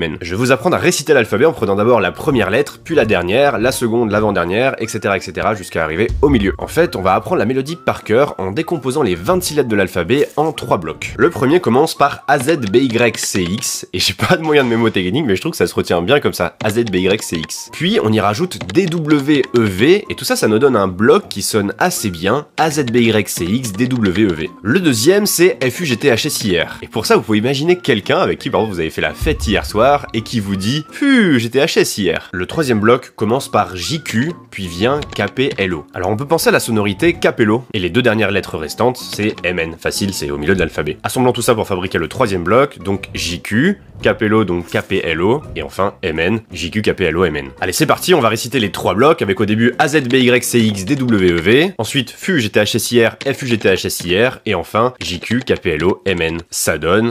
N. Je vais vous apprendre à réciter l'alphabet en prenant d'abord la première lettre, puis la dernière, la seconde, l'avant-dernière, etc. etc. jusqu'à arriver au milieu. En fait, on va apprendre la mélodie par cœur en décomposant les 26 lettres de l'alphabet en 3 blocs. Le premier commence par AZBYCX, et j'ai pas de moyen de mémo technique, mais je trouve que ça se retient bien comme ça, AZBYCX. Puis on y rajoute DWEV, et tout ça, ça nous donne un bloc qui sonne assez bien, AZBYCX, DWEV. Le deuxième, c'est FUGTHSIR. Et pour ça, vous pouvez imaginer quelqu'un avec qui par exemple, vous avez fait la fête hier soir et qui vous dit « Puh, j'étais HS hier ». Le troisième bloc commence par JQ, puis vient KPLO. Alors on peut penser à la sonorité KPLO, et les deux dernières lettres restantes, c'est MN. Facile, c'est au milieu de l'alphabet. assemblant tout ça pour fabriquer le troisième bloc, donc JQ, KPLO, donc KPLO, et enfin MN, JQ, KPLO, MN. Allez, c'est parti, on va réciter les trois blocs avec au début AZBYCX, e, ensuite FU, GTHSIR, FU, hier et enfin JQ, KPLO, MN. Ça donne